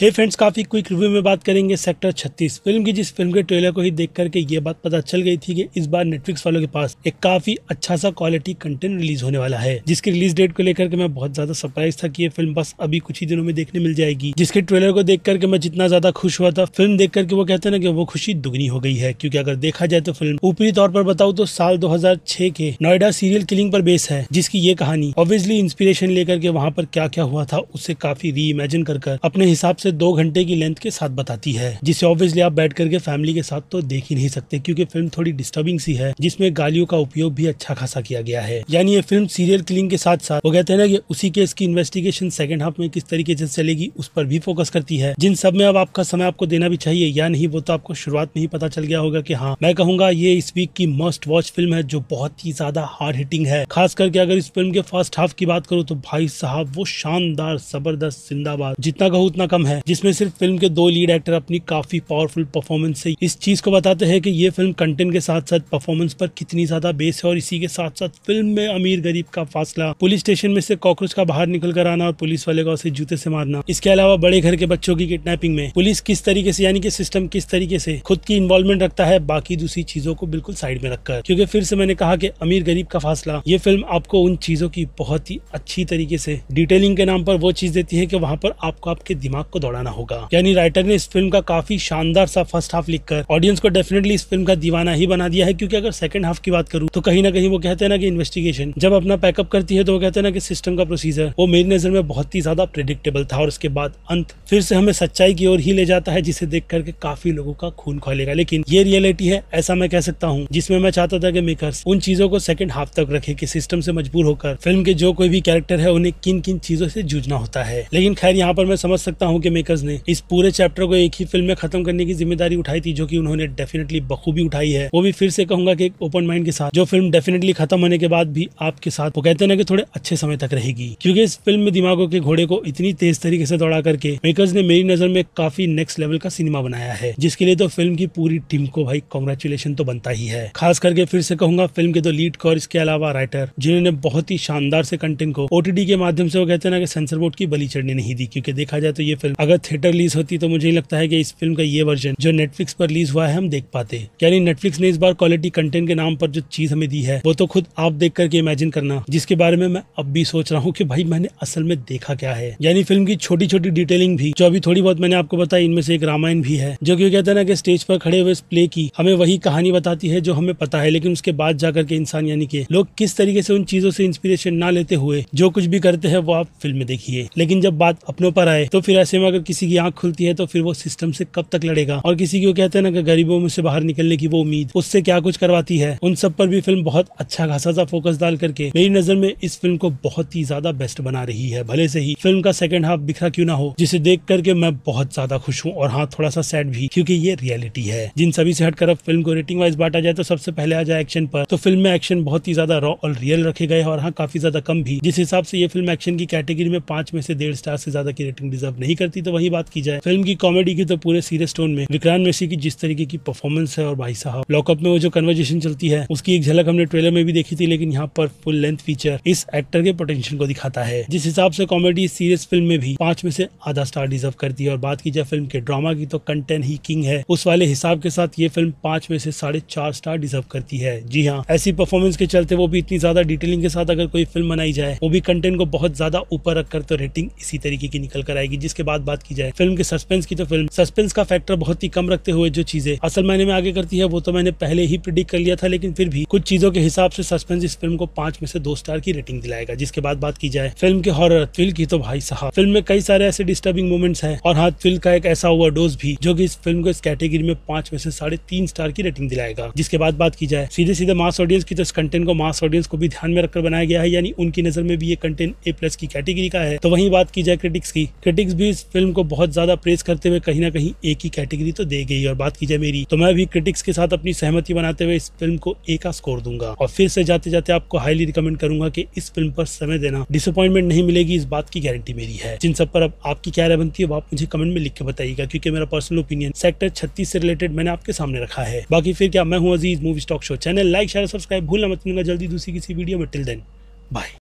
हे hey friends काफ़ी quick review में बात करेंगे सेक्टर 36 फिल्म की जिस फिल्म के ट्रेलर को ही देख करके ये बात पता चल गई थी कि इस बार नेटफ्लिक्स वालों के पास एक काफी अच्छा सा क्वालिटी कंटेंट रिलीज होने वाला है जिसकी रिलीज डेट को लेकर के मैं बहुत ज्यादा सरप्राइज था कि ये फिल्म बस अभी कुछ ही दिनों में देखने मिल जाएगी जिसके ट्रेलर को देख करके मैं जितना ज्यादा खुश हुआ था फिल्म देख करके वो कहते हैं ना कि वो खुशी दुगनी हो गई है क्योंकि अगर देखा जाए तो फिल्म ऊपरी तौर पर बताऊ तो साल दो के नोएडा सीरियल किलिंग पर बेस है जिसकी ये कहानी ऑब्वियसली इंस्पिरेशन लेकर के वहाँ पर क्या क्या हुआ था उससे काफी री इमेजिन कर अपने हिसाब से से दो घंटे की लेंथ के साथ बताती है जिसे ऑब्वियसली आप बैठ करके फैमिली के साथ तो देख ही नहीं सकते क्योंकि फिल्म थोड़ी डिस्टर्बिंग सी है जिसमें गालियों का उपयोग भी अच्छा खासा किया गया है यानी ये फिल्म सीरियल किलिंग के साथ साथ वो कहते हैं ना कि उसी केस की इन्वेस्टिगेशन सेकंड हाफ में किस तरीके से चलेगी उस पर भी फोकस करती है जिन सब में अब आपका समय आपको देना भी चाहिए या नहीं वो तो आपको शुरुआत में ही पता चल गया होगा की हाँ मैं कहूंगा ये इस वीक की मस्ट वॉच फिल्म है जो बहुत ही ज्यादा हार्ड हिटिंग है खास करके अगर इस फिल्म के फर्स्ट हाफ की बात करूँ तो भाई साहब वो शानदार जबरदस्त जिंदाबाद जितना कहूँ उतना कम है है जिसमें सिर्फ फिल्म के दो लीड एक्टर अपनी काफी पावरफुल परफॉर्मेंस से इस चीज को बताते हैं कि ये फिल्म कंटेंट के साथ साथ परफॉर्मेंस पर कितनी ज्यादा बेस है और इसी के साथ साथ फिल्म में अमीर गरीब का फासला पुलिस स्टेशन में से कॉकरोच का बाहर निकल कर आना और पुलिस वाले का उसे जूते से मारना इसके अलावा बड़े घर के बच्चों की किडनेपिंग में पुलिस किस तरीके से यानी कि सिस्टम किस तरीके से खुद की इन्वॉल्वमेंट रखता है बाकी दूसरी चीजों को बिल्कुल साइड में रखकर क्योंकि फिर से मैंने कहा कि अमीर गरीब का फासला ये फिल्म आपको उन चीजों की बहुत ही अच्छी तरीके से डिटेलिंग के नाम पर वो चीज देती है कि वहां पर आपको आपके दिमाग को दौड़ाना होगा यानी राइटर ने इस फिल्म का काफी शानदार सा फर्स्ट हाफ लिखकर ऑडियंस को डेफिनेटली इस फिल्म का दीवाना ही बना दिया है क्योंकि अगर सेकंड हाफ की बात करूं तो कहीं ना कहीं वो कहते हैं ना कि इन्वेस्टिगेशन जब अपना पैकअप करती है तो वो कहते हैं ना कि सिस्टम का प्रोसीजर वो मेरी नजर में बहुत ही ज्यादा प्रिडिक्टेबल था और उसके बाद अंत फिर से हमें सच्चाई की ओर ही ले जाता है जिसे देख करके काफी लोगों का खून खोलेगा लेकिन ये रियलिटी है ऐसा मैं कह सकता हूँ जिसमें मैं चाहता था कि मेकर्स उन चीजों को सेकंड हाफ तक रखे की सिस्टम से मजबूर होकर फिल्म के जो कोई भी कैरेक्टर है उन्हें किन किन चीजों से जूझना होता है लेकिन खैर यहाँ पर मैं समझ सकता हूँ की मेकर्स ने इस पूरे चैप्टर को एक ही फिल्म में खत्म करने की जिम्मेदारी उठाई थी जो की उन्होंने डेफिनेटली बखूबी उठाई है वो भी फिर से कहूंगा की एक ओपन माइंड के साथ जो फिल्म डेफिनेटली खत्म होने के बाद भी आपके साथ वो कहते ना कि थोड़े अच्छे समय तक रहेगी क्योंकि इस फिल्म में दिमागों के घोड़े को इतनी तेज तरीके से दौड़ा करके मेकर्स ने मेरी नजर में काफी नेक्स्ट लेवल का सिनेमा बनाया है जिसके लिए तो फिल्म की पूरी टीम को भाई कॉन्ग्रेचुलेशन तो बनता ही है खास करके फिर से कहूंगा फिल्म के दो लीड कॉर इसके अलावा राइटर जिन्होंने बहुत ही शानदार से कंटेंट को ओटीडी के माध्यम से वो कहते ना कि सेंसर बोर्ड की बली चढ़ने नहीं दी क्योंकि देखा जाए तो ये फिल्म अगर थिएटर रिलीज होती तो मुझे लगता है कि इस फिल्म का ये वर्जन जो नेटफ्लिक्स पर रिलीज हुआ है हम देख पाते यानी नेटफ्लिक्स ने इस बार क्वालिटी कंटेंट के नाम पर जो चीज हमें दी है वो तो खुद आप देख करके इमेजिन करना जिसके बारे में मैं अब भी सोच रहा हूँ की भाई मैंने असल में देखा क्या है यानी फिल्म की छोटी छोटी डिटेलिंग भी जो अभी थोड़ी बहुत मैंने आपको बताया इनमें से एक रामायण भी है जो की कहते ना कि स्टेज पर खड़े हुए इस प्ले की हमें वही कहानी बताती है जो हमें पता है लेकिन उसके बाद जाकर के इंसान यानी कि लोग किस तरीके से उन चीजों से इंस्पिरेशन ना लेते हुए जो कुछ भी करते हैं वो आप फिल्म में देखिए लेकिन जब बात अपनों पर आए तो फिर ऐसे में अगर किसी की आंख खुलती है तो फिर वो सिस्टम से कब तक लड़ेगा और किसी को कहते हैं ना कि गरीबों में से बाहर निकलने की वो उम्मीद उससे क्या कुछ करवाती है उन सब पर भी फिल्म बहुत अच्छा खासा सा फोकस डाल करके मेरी नजर में इस फिल्म को बहुत ही ज्यादा बेस्ट बना रही है भले से ही फिल्म का सेकेंड हाफ बिखरा क्यों ना हो जिसे देख करके मैं बहुत ज्यादा खुश हूँ और हाँ थोड़ा सा सैड भी क्योंकि ये रियलिटी है जिन सभी से हटकर अब फिल्म को रेटिंग वाइज बांटा जाए तो सबसे पहले आ जाए एक्शन पर तो फिल्म में एक्शन बहुत ही ज्यादा रॉ और रियल रखे गए और हाँ काफी ज्यादा कम भी जिस हिसाब से ये फिल्म एक्शन की कैटेगरी में पांच में से डेढ़ स्टार से ज्यादा की रेटिंग डिजर्व नहीं करती की तो वही बात की जाए फिल्म की कॉमेडी की तो पूरे सीरियस टोन में विक्रांत मेसी की जिस तरीके की परफॉर्मेंस है और भाई साहब लॉकअप में वो जो कन्वर्जेशन चलती है उसकी एक झलक हमने ट्रेलर में भी देखी थी लेकिन यहाँ पर फुल लेंथ फीचर इस एक्टर के पोटेंशियल को दिखाता है जिस हिसाब से कॉमेडी सीरियस फिल्म में भी पांच में से आधा स्टार डिजर्व करती है और बात की जाए फिल्म के ड्रामा की तो कंटेंट ही किंग है उस वाले हिसाब के साथ ये फिल्म पांच में से साढ़े चार स्टार डिजर्व करती है जी हाँ ऐसी परफॉर्मेंस के चलते वो भी इतनी ज्यादा डिटेलिंग के साथ अगर कोई फिल्म बनाई जाए वो भी कंटेंट को बहुत ज्यादा ऊपर रखकर तो रेटिंग इसी तरीके की निकल कर आएगी जिसके बाद बात की जाए फिल्म के सस्पेंस की तो फिल्म सस्पेंस का फैक्टर बहुत ही कम रखते हुए जो चीजें असल मायने में आगे करती है वो तो मैंने पहले ही प्रिडिक्ट कर लिया था लेकिन फिर भी कुछ चीजों के हिसाब से सस्पेंस इस फिल्म को पांच में से दो स्टार की रेटिंग दिलाएगा जिसके बाद बात की जाए फिल्म के हॉरर थ्रिल की तो भाई साहब फिल्म में कई सारे ऐसे डिस्टर्बिंग मोमेंट्स हैं और हाथ थ्रिल का एक ऐसा ओवरडोज भी जो कि इस फिल्म को इस कैटेगरी में पांच में से साढ़े तीन स्टार की रेटिंग दिलाएगा जिसके बाद बात की जाए सीधे सीधे मास ऑडियंस की तो इस कंटेंट को मास ऑडियंस को भी ध्यान में रखकर बनाया गया है यानी उनकी नजर में भी ये कंटेंट ए प्लस की कैटेगरी का है तो वही बात की जाए क्रिटिक्स की क्रिटिक्स भी इस फिल्म फिल्म को बहुत ज्यादा प्रेस करते हुए कहीं ना कहीं एक ही कैटेगरी तो दे गई और बात की जाए मेरी तो मैं भी क्रिटिक्स के साथ अपनी सहमति बनाते हुए इस फिल्म को एक का स्कोर दूंगा और फिर से जाते जाते आपको हाईली रिकमेंड करूंगा की इस फिल्म पर समय देना डिसअपॉइंटमेंट नहीं मिलेगी इस बात की गारंटी मेरी है जिन सब पर अब आपकी क्या राय बनती है आप मुझे कमेंट में लिख के बताइएगा क्योंकि मेरा पर्सनल ओपिनियन सेक्टर छत्तीस से रिलेटेड मैंने आपके सामने रखा है बाकी फिर क्या मैं हूँ Aziz movie stock show channel like share subscribe भूलना मत मिलूंगा जल्दी दूसरी किसी वीडियो में टिल देन बाय